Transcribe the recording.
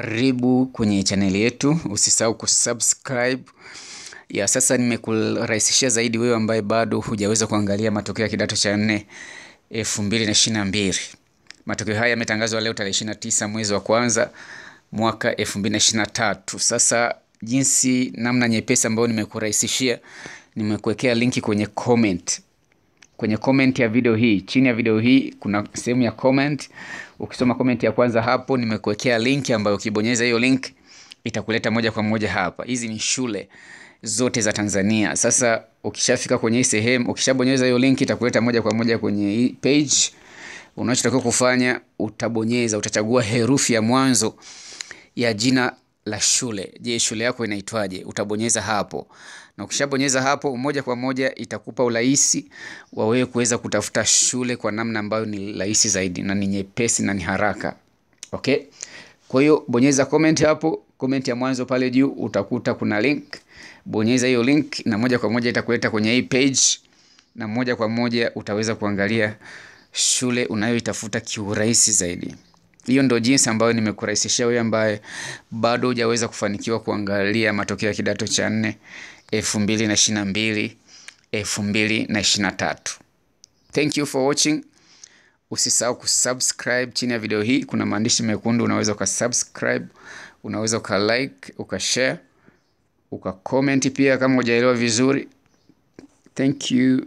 Karibu kwenye chaneli yetu, usisahau kusubscribe. Ya sasa nimekurahisishia zaidi wewe ambaye bado hujaweza kuangalia matokeo ya kidato cha nne 2022. Matokeo haya yametangazwa leo tarehe 29 mwezi wa kwanza mwaka 2023. Sasa jinsi namna nyepesi ambayo nimekurahisishia, nimekuwekea linki kwenye comment kwenye comment ya video hii. Chini ya video hii kuna sehemu ya comment. Ukisoma comment ya kwanza hapo, nimekuwekea link ambayo ukibonyeza hiyo link itakuleta moja kwa moja hapa. Hizi ni shule zote za Tanzania. Sasa ukishafika kwenye hii sehemu, ukishabonyeza hiyo link itakuleta moja kwa moja kwenye hii page. Unachotakiwa kufanya, utabonyeza, utachagua herufi ya mwanzo ya jina la shule. Je, shule yako inaitwaje? Utabonyeza hapo, na ukishabonyeza hapo, moja kwa moja itakupa urahisi wa wewe kuweza kutafuta shule kwa namna ambayo ni rahisi zaidi na ni nyepesi na ni haraka. Okay, kwa hiyo bonyeza comment hapo, comment ya mwanzo pale juu utakuta kuna link. Bonyeza hiyo link na moja kwa moja itakuleta kwenye hii page, na moja kwa moja utaweza kuangalia shule unayoitafuta kiurahisi zaidi hiyo ndo jinsi ambayo nimekurahisishia wewe ambaye bado hujaweza kufanikiwa kuangalia matokeo ya kidato cha nne elfu mbili na ishirini na mbili elfu mbili na ishirini na tatu thank you for watching usisahau kusubscribe chini ya video hii kuna maandishi mekundu unaweza ukasubscribe unaweza ukalike ukashare ukacomment pia kama hujaelewa vizuri thank you